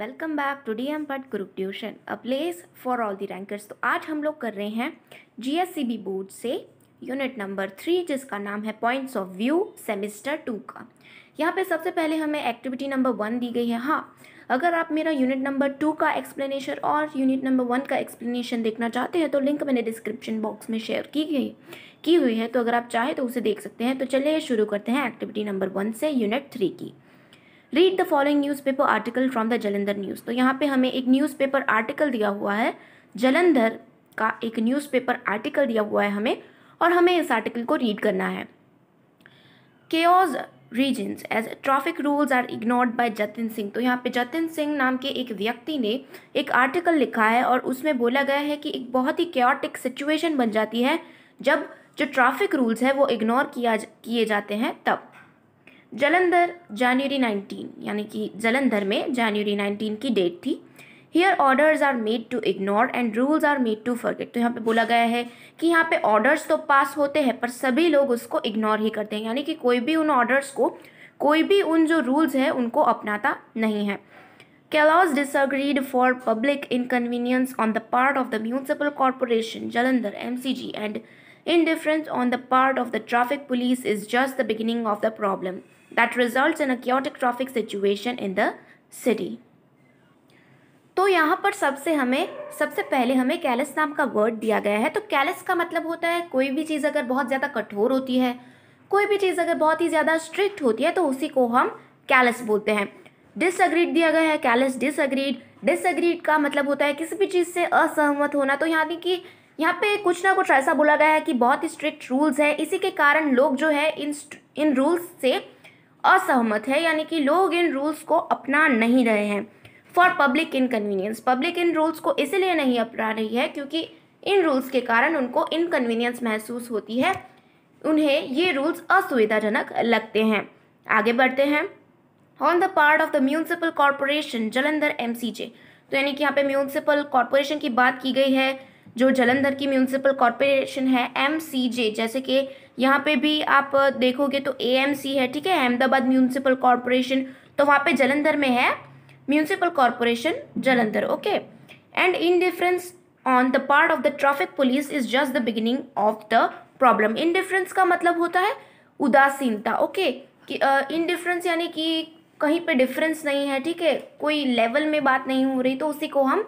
Welcome back to D M पट group tuition a place for all the rankers तो आज हम लोग कर रहे हैं जीएससीबी बोर्ड से यूनिट नंबर थ्री जिसका नाम है points of view semester two का यहाँ पे सबसे पहले हमें एक्टिविटी नंबर वन दी गई है हाँ अगर आप मेरा यूनिट नंबर टू का एक्सप्लेनेशन और यूनिट नंबर वन का एक्सप्लेनेशन देखना चाहते हैं तो लिंक मैंने डिस्क्रिप्शन बॉक्स में शेयर की गई की हुई है तो अगर आप चाहें तो उसे देख सकते हैं तो चलिए शुरू करते हैं एक्टिविटी नंबर वन से यूनिट थ्री की read the following newspaper article from the Jalandhar news तो यहाँ पे हमें एक न्यूज़पेपर आर्टिकल दिया हुआ है जलंधर का एक न्यूज़पेपर आर्टिकल दिया हुआ है हमें और हमें इस आर्टिकल को रीड करना है chaos reasons as traffic rules are ignored by Jatin Singh तो यहाँ पे जतिन सिंह नाम के एक व्यक्ति ने एक आर्टिकल लिखा है और उसमें बोला गया है कि एक बहुत ही क्योटिक सिचुएशन बन जाती है जब जो ट्रैफिक रूल्स है वो इग्नोर किया किए जाते हैं तब जलंधर जनवरी 19 यानी कि जलंधर में जनवरी 19 की डेट थी here orders are made to ignore and rules are made to forget तो यहाँ पे बोला गया है कि यहाँ पे ऑर्डर्स तो पास होते हैं पर सभी लोग उसको इग्नोर ही करते हैं यानी कि कोई भी उन ऑर्डर्स को कोई भी उन जो रूल्स हैं उनको अपनाता नहीं है callous disagreed for public inconvenience on the part of the municipal corporation Jalandhar M C J and indifference on the part of the traffic police is just the beginning of the problem that result in a traffic situation in the city तो यहाँ पर सबसे हमें सबसे पहले हमें callus नाम का वर्ड दिया गया है तो कैलस का मतलब होता है कोई भी चीज़ अगर बहुत ज़्यादा कठोर होती है कोई भी चीज़ अगर बहुत ही ज़्यादा स्ट्रिक्ट होती है तो उसी को हम कैलस बोलते हैं डिसअग्रीड दिया गया है कैलस डिसअग्रीड डिसअग्रीड का मतलब होता है किसी भी चीज़ से असहमत होना तो यानी कि यहाँ पे कुछ ना कुछ ऐसा बोला गया है कि बहुत ही स्ट्रिक्ट रूल्स है इसी के कारण लोग जो है इन इन रूल्स से असहमत है यानी कि लोग इन रूल्स को अपना नहीं रहे हैं फॉर पब्लिक इनकन्वीनियंस पब्लिक इन रूल्स को इसलिए नहीं अपना रही है क्योंकि इन रूल्स के कारण उनको इनकन्वीनियंस महसूस होती है उन्हें ये रूल्स असुविधाजनक लगते हैं आगे बढ़ते हैं on the part of the municipal corporation Jalandhar M तो यानी कि यहाँ पे म्यूनसिपल कॉरपोरेशन की बात की गई है जो जलंधर की म्यूनसिपल कॉरपोरेशन है एम जैसे कि यहाँ पे भी आप देखोगे तो ए है ठीक है अहमदाबाद म्यूनसिपल कॉरपोरेशन तो वहाँ पे जलंधर में है municipal corporation Jalandhar okay and indifference on the part of the traffic police is just the beginning of the problem indifference का मतलब होता है उदासीनता ओके इन डिफरेंस यानी कि कहीं पे डिफरेंस नहीं है ठीक है कोई लेवल में बात नहीं हो रही तो उसी को हम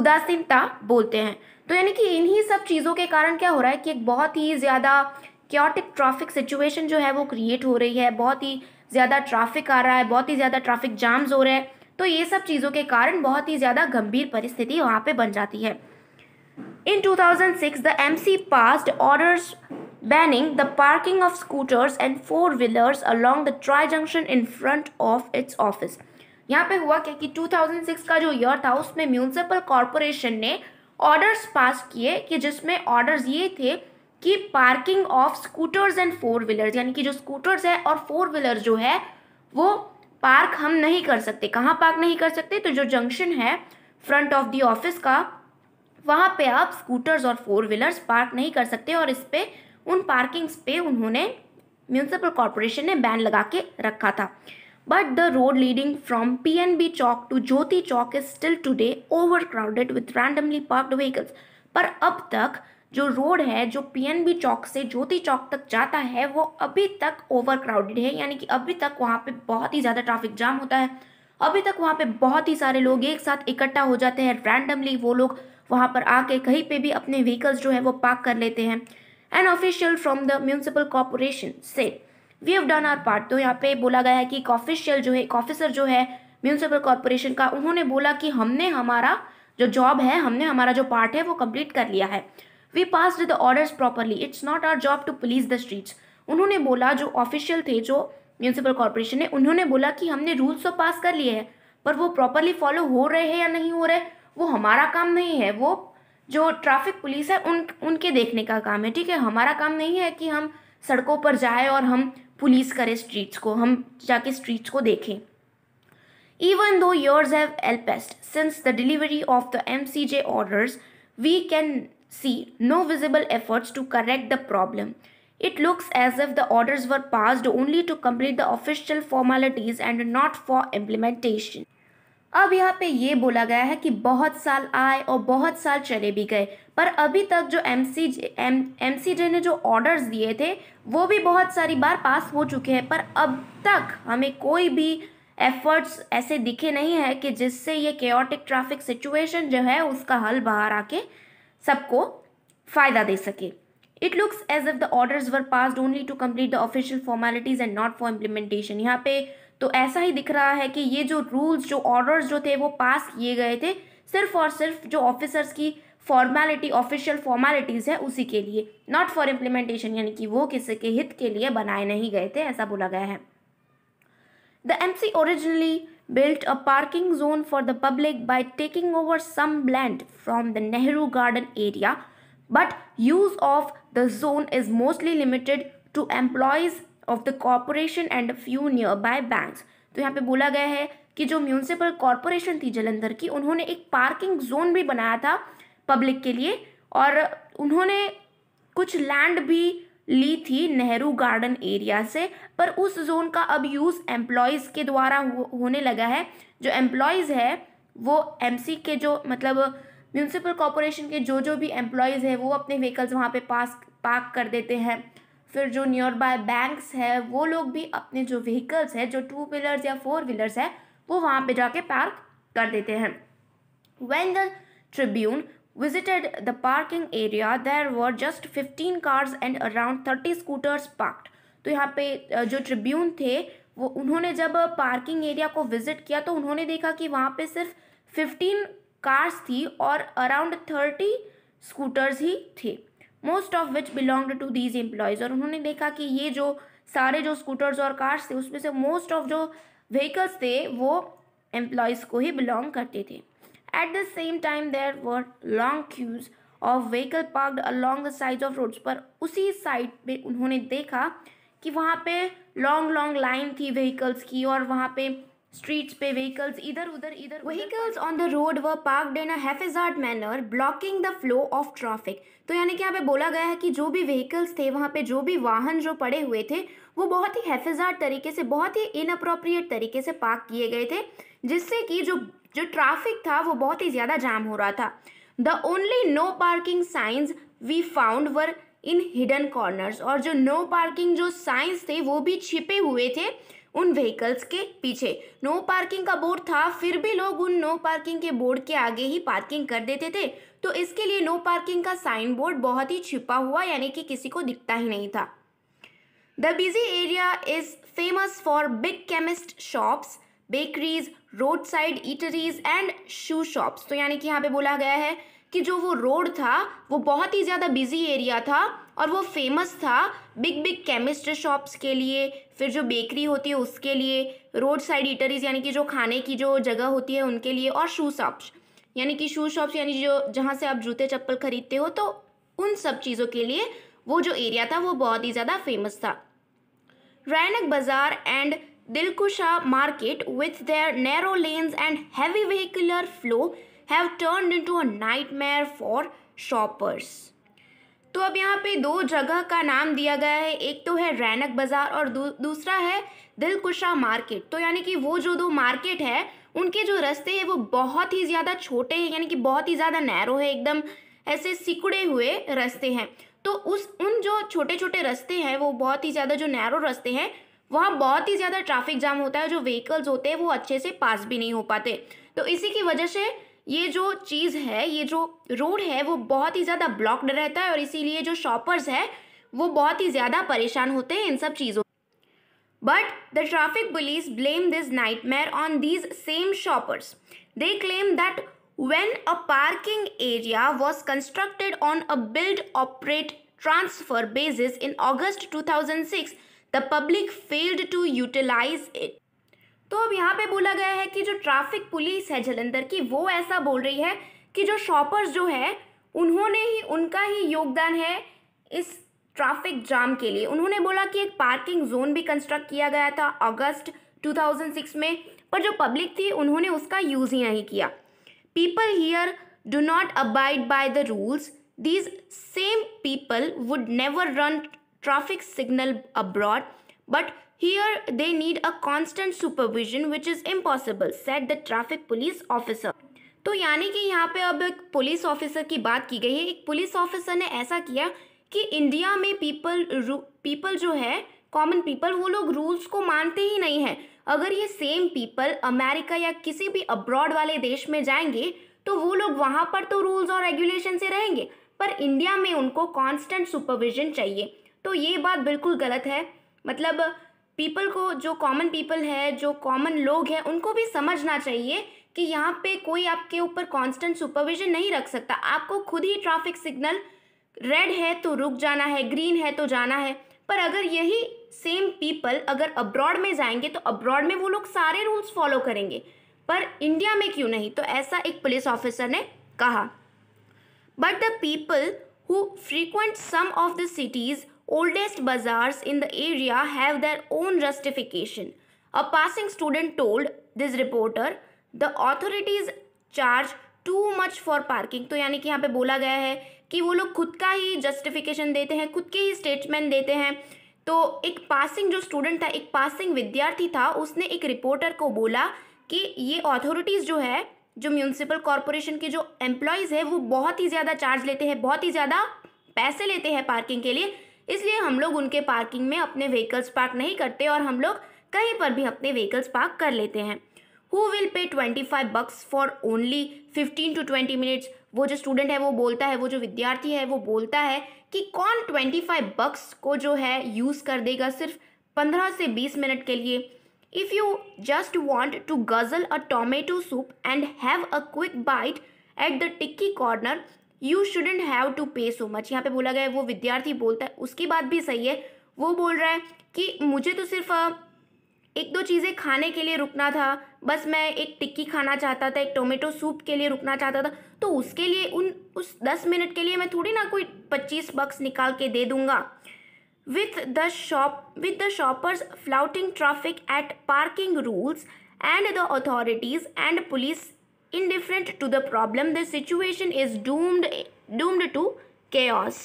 उदासीनता बोलते हैं तो यानी कि इन्हीं सब चीज़ों के कारण क्या हो रहा है कि एक बहुत ही ज़्यादा क्योटिक ट्रैफिक सिचुएशन जो है वो क्रिएट हो रही है बहुत ही ज़्यादा ट्रैफिक आ रहा है बहुत ही ज़्यादा ट्रैफिक जाम्स हो रहे हैं तो ये सब चीज़ों के कारण बहुत ही ज़्यादा गंभीर परिस्थिति वहाँ पे बन जाती है in 2006, M C passed orders banning the parking of scooters and four wheelers along the tri junction in front of its office यहाँ पे हुआ क्या कि 2006 का जो ईयर था उसमें म्यूनसिपल कॉरपोरेशन ने ऑर्डर्स पास किए कि जिसमें ऑर्डर्स ये थे कि parking of scooters and four wheelers यानी कि जो स्कूटर्स है और फोर व्हीलर जो है वो पार्क हम नहीं कर सकते कहाँ पार्क नहीं कर सकते तो जो जंक्शन है फ्रंट ऑफ द ऑफिस का वहाँ पे आप स्कूटर्स और फोर व्हीलर्स पार्क नहीं कर सकते और इस पर उन पार्किंग्स पे उन्होंने म्यूनसिपल कॉरपोरेशन ने बैन लगा के रखा था but the road leading from P N B Chowk to Jyoti Chowk is still today overcrowded with randomly parked vehicles पर अब तक जो रोड है जो पीएनबी चौक से ज्योति चौक तक जाता है वो अभी तक ओवर क्राउडेड है यानी कि अभी तक वहाँ पे बहुत ही ज़्यादा ट्रैफिक जाम होता है अभी तक वहाँ पे बहुत ही सारे लोग एक साथ इकट्ठा हो जाते हैं रैंडमली वो लोग वहाँ पर आके कहीं पे भी अपने व्हीकल्स जो है वो पार्क कर लेते हैं an official from the municipal corporation से we have done our part तो यहाँ पे बोला गया है कि एक ऑफिशियल जो है एक ऑफिसर जो है म्यूनसिपल कॉरपोरेशन का उन्होंने बोला कि हमने हमारा जो जॉब है हमने हमारा जो पार्ट है वो कंप्लीट कर लिया है we pass the orders properly it's not our job to police the streets उन्होंने बोला जो ऑफिशियल थे जो म्यूनसिपल कॉरपोरेशन ने उन्होंने बोला कि हमने रूल्स तो पास कर लिए हैं पर वो प्रॉपरली फॉलो हो रहे हैं या नहीं हो रहे वो हमारा काम नहीं है वो जो ट्रैफिक पुलिस है उन उनके देखने का काम है ठीक है हमारा काम नहीं है कि हम सड़कों पर जाए और हम पुलिस करें स्ट्रीट्स को हम जाके स्ट्रीट्स को देखें even though years have elapsed since the delivery of the M C J orders we can see No visible efforts to correct the problem. It looks as if the orders were passed only to complete the official formalities and not for implementation. अब यहाँ पे ये बोला गया है कि बहुत साल आए और बहुत साल चले भी गए पर अभी तक जो M C M M C J ने जो ऑर्डर्स दिए थे वो भी बहुत सारी बार पास हो चुके हैं पर अब तक हमें कोई भी एफर्ट्स ऐसे दिखे नहीं है कि जिससे ये केओटिक ट्रैफिक सिचुएशन जो है उसका हल बाहर आके सबको फ़ायदा दे सके it looks as if the orders were pass only to complete the official formalities and not for implementation यहाँ पे तो ऐसा ही दिख रहा है कि ये जो रूल्स जो ऑर्डर्स जो थे वो पास किए गए थे सिर्फ और सिर्फ जो ऑफिसर्स की फॉर्मेलिटी ऑफिशियल फॉर्मेलिटीज़ है उसी के लिए नॉट फॉर इम्प्लीमेंटेशन यानी कि वो किसी के हित के लिए बनाए नहीं गए थे ऐसा बोला गया है the M C originally built a parking zone for the public by taking over some land from the Nehru Garden area, but use of the zone is mostly limited to employees of the corporation and a few nearby banks. तो यहाँ पे बोला गया है कि जो municipal corporation थी जलंधर की उन्होंने एक पार्किंग जोन भी बनाया था पब्लिक के लिए और उन्होंने कुछ लैंड भी ली थी नेहरू गार्डन एरिया से पर उस जोन का अब यूज़ एम्प्लॉयज़ के द्वारा हो, होने लगा है जो एम्प्लॉयज़ है वो एमसी के जो मतलब म्यूनसिपल कॉरपोरेशन के जो जो भी एम्प्लॉयज़ है वो अपने व्हीकल्स वहाँ पे पास पार्क कर देते हैं फिर जो नियर बाय बैंक्स है वो लोग भी अपने जो व्हीकल्स है जो टू व्हीलर्स या फोर व्हीलर्स है वो वहाँ पे जाके पार्क कर देते हैं when the Tribune visited the parking area, there were just 15 cars and around 30 scooters parked. तो यहाँ पे जो ट्रिब्यून थे वो उन्होंने जब पार्किंग एरिया को विजिट किया तो उन्होंने देखा कि वहाँ पे सिर्फ 15 कार्स थी और अराउंड 30 स्कूटर्स ही थे most of which belonged to these employees और उन्होंने देखा कि ये जो सारे जो स्कूटर्स और कार्स थे उसमें से मोस्ट ऑफ जो व्हीकल्स थे वो एम्प्लॉयज़ को ही बिलोंग करते थे At the same time, there were long queues of vehicle parked along the sides of roads पर उसी साइड पे उन्होंने देखा कि वहाँ पे लॉन्ग लॉन्ग लाइन थी व्हीकल्स की और वहाँ पे स्ट्रीट्स पे व्हीकल्स इधर उधर इधर vehicles on the road were parked in a manner blocking the flow of traffic तो यानी कि यहाँ पे बोला गया है कि जो भी व्हीकल्स थे वहाँ पे जो भी वाहन जो पड़े हुए थे वो बहुत ही हेफेजार्ड तरीके से बहुत ही इनअप्रोप्रिएट तरीके से पार्क किए गए थे जिससे कि जो जो ट्रैफिक था वो बहुत ही ज़्यादा जाम हो रहा था the only no parking signs we found were in hidden corners और जो नो पार्किंग जो साइंस थे वो भी छिपे हुए थे उन व्हीकल्स के पीछे नो पार्किंग का बोर्ड था फिर भी लोग उन नो पार्किंग के बोर्ड के आगे ही पार्किंग कर देते थे तो इसके लिए नो पार्किंग का साइन बोर्ड बहुत ही छिपा हुआ यानी कि किसी को दिखता ही नहीं था the busy area is famous for big chemist shops bakeries roadside eateries and shoe shops तो यानी कि यहाँ पे बोला गया है कि जो वो रोड था वो बहुत ही ज़्यादा बिजी एरिया था और वो फेमस था बिग बिग केमिस्ट शॉप्स के लिए फिर जो बेकरी होती है उसके लिए रोड साइड ईटरीज यानी कि जो खाने की जो जगह होती है उनके लिए और शू शॉप्स यानी कि शू शॉप्स यानी जो जहाँ से आप जूते चप्पल खरीदते हो तो उन सब चीज़ों के लिए वो जो एरिया था वो बहुत ही ज़्यादा फेमस था Rainak Bazaar and Dilkusha market with their narrow lanes and heavy vehicular flow have turned into a nightmare for shoppers. तो अब यहाँ पे दो जगह का नाम दिया गया है एक तो है रैनक बाज़ार और दू, दूसरा है दिलकुशा मार्केट तो यानी कि वो जो दो मार्केट है उनके जो रास्ते हैं वो बहुत ही ज़्यादा छोटे हैं यानी कि बहुत ही ज़्यादा नैरो है एकदम ऐसे सिकुड़े हुए रास्ते हैं तो उस उन जो छोटे छोटे रास्ते हैं वो बहुत ही ज़्यादा जो नैरो रास्ते हैं वहाँ बहुत ही ज़्यादा ट्रैफिक जाम होता है जो व्हीकल्स होते हैं वो अच्छे से पास भी नहीं हो पाते तो इसी की वजह से ये जो चीज़ है ये जो रोड है वो बहुत ही ज़्यादा ब्लॉक्ड रहता है और इसीलिए जो शॉपर्स है वो बहुत ही ज़्यादा परेशान होते हैं इन सब चीज़ों but the traffic police blame this nightmare on these same shoppers they claim that when a parking area was constructed on a build operate transfer basis in August two thousand six the public failed to utilise it तो अब यहाँ पे बोला गया है कि जो traffic police है जलंधर की वो ऐसा बोल रही है कि जो शॉपर्स जो है उन्होंने ही उनका ही योगदान है इस ट्रैफिक जाम के लिए उन्होंने बोला कि एक पार्किंग जोन भी कंस्ट्रक्ट किया गया था अगस्त 2006 में पर जो पब्लिक थी उन्होंने उसका यूज़ ही नहीं किया people here do not abide by the rules these same people would never run traffic signal abroad, but here they need a constant supervision which is impossible, said the traffic police officer. तो यानी कि यहाँ पे अब एक police officer की बात की गई है एक पुलिस ऑफिसर ने ऐसा किया कि इंडिया में पीपल पीपल जो है कॉमन पीपल वो लोग रूल्स को मानते ही नहीं हैं अगर ये सेम पीपल अमेरिका या किसी भी अब्रॉड वाले देश में जाएंगे तो वो लोग वहाँ पर तो रूल्स और रेगुलेशन से रहेंगे पर इंडिया में उनको कॉन्स्टेंट सुपरविजन चाहिए तो ये बात बिल्कुल गलत है मतलब पीपल को जो कॉमन पीपल है जो कॉमन लोग हैं उनको भी समझना चाहिए कि यहाँ पे कोई आपके ऊपर कांस्टेंट सुपरविजन नहीं रख सकता आपको खुद ही ट्रैफिक सिग्नल रेड है तो रुक जाना है ग्रीन है तो जाना है पर अगर यही सेम पीपल अगर अब्रॉड में जाएंगे तो अब्रॉड में वो लोग सारे रूल्स फॉलो करेंगे पर इंडिया में क्यों नहीं तो ऐसा एक पुलिस ऑफिसर ने कहा but the people who frequent some of the city's oldest bazaars in the area have their own justification. A passing student told this reporter, the authorities charge too much for parking तो यानी कि यहाँ पे बोला गया है कि वो लोग खुद का ही जस्टिफिकेशन देते हैं खुद के ही स्टेटमेंट देते हैं तो एक पासिंग जो स्टूडेंट था एक पासिंग विद्यार्थी था उसने एक रिपोर्टर को बोला कि ये अथॉरिटीज़ जो है जो म्यूनसिपल कॉरपोरेशन के जो एम्प्लॉयज़ है वो बहुत ही ज़्यादा चार्ज लेते हैं बहुत ही ज़्यादा पैसे लेते हैं पार्किंग के लिए इसलिए हम लोग उनके पार्किंग में अपने व्हीकल्स पार्क नहीं करते और हम लोग कहीं पर भी अपने व्हीकल्स पार्क कर लेते हैं who will pay twenty five bucks for only fifteen to twenty minutes वो जो स्टूडेंट है वो बोलता है वो जो विद्यार्थी है वो बोलता है कि कौन ट्वेंटी फाइव बक्स को जो है यूज़ कर देगा सिर्फ पंद्रह से बीस मिनट के लिए if you just want to guzzle a tomato soup and have a quick bite at the tikki corner you shouldn't have to pay so much यहाँ पे बोला गया है वो विद्यार्थी बोलता है उसकी बात भी सही है वो बोल रहा है कि मुझे तो सिर्फ एक दो चीज़ें खाने के लिए रुकना था बस मैं एक टिक्की खाना चाहता था एक टोमेटो सूप के लिए रुकना चाहता था तो उसके लिए उन उस दस मिनट के लिए मैं थोड़ी ना कोई पच्चीस बक्स निकाल के दे दूँगा with the shop with the shoppers flouting traffic at parking rules and the authorities and police indifferent to the problem the situation is doomed doomed to chaos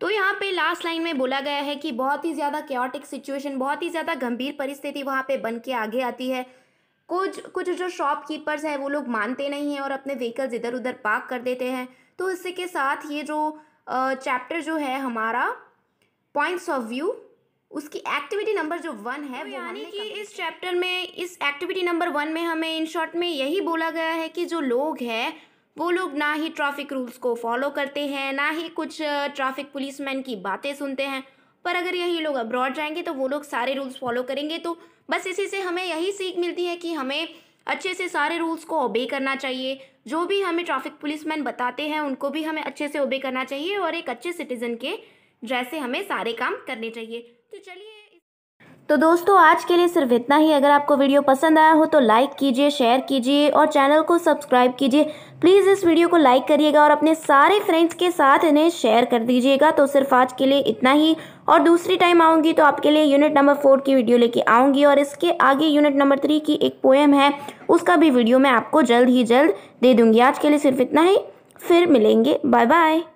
तो यहाँ पे लास्ट लाइन में बोला गया है कि बहुत ही ज़्यादा क्योटिक सिचुएशन बहुत ही ज़्यादा गंभीर परिस्थिति वहाँ पे बन के आगे आती है कुछ कुछ जो शॉपकीपर्स हैं वो लोग मानते नहीं हैं और अपने व्हीकल्स इधर उधर पार्क कर देते हैं तो इसके साथ ये जो चैप्टर जो है हमारा पॉइंट्स ऑफ व्यू उसकी एक्टिविटी नंबर जो वन है तो यानी कि इस चैप्टर में इस एक्टिविटी नंबर वन में हमें इन शॉर्ट में यही बोला गया है कि जो लोग हैं वो लोग ना ही ट्रैफिक रूल्स को फॉलो करते हैं ना ही कुछ ट्रैफिक पुलिसमैन की बातें सुनते हैं पर अगर यही लोग अब्रॉड जाएंगे तो वो लोग सारे रूल्स फॉलो करेंगे तो बस इसी से हमें यही सीख मिलती है कि हमें अच्छे से सारे रूल्स को ओबे करना चाहिए जो भी हमें ट्रैफिक पुलिसमैन बताते हैं उनको भी हमें अच्छे से ओबे करना चाहिए और एक अच्छे सिटीज़न के जैसे हमें सारे काम करने चाहिए तो चलिए तो दोस्तों आज के लिए सिर्फ इतना ही अगर आपको वीडियो पसंद आया हो तो लाइक कीजिए शेयर कीजिए और चैनल को सब्सक्राइब कीजिए प्लीज़ इस वीडियो को लाइक करिएगा और अपने सारे फ्रेंड्स के साथ इन्हें शेयर कर दीजिएगा तो सिर्फ आज के लिए इतना ही और दूसरी टाइम आऊँगी तो आपके लिए यूनिट नंबर फोर की वीडियो लेके आऊँगी और इसके आगे यूनिट नंबर थ्री की एक पोएम है उसका भी वीडियो मैं आपको जल्द ही जल्द दे दूँगी आज के लिए सिर्फ इतना ही फिर मिलेंगे बाय बाय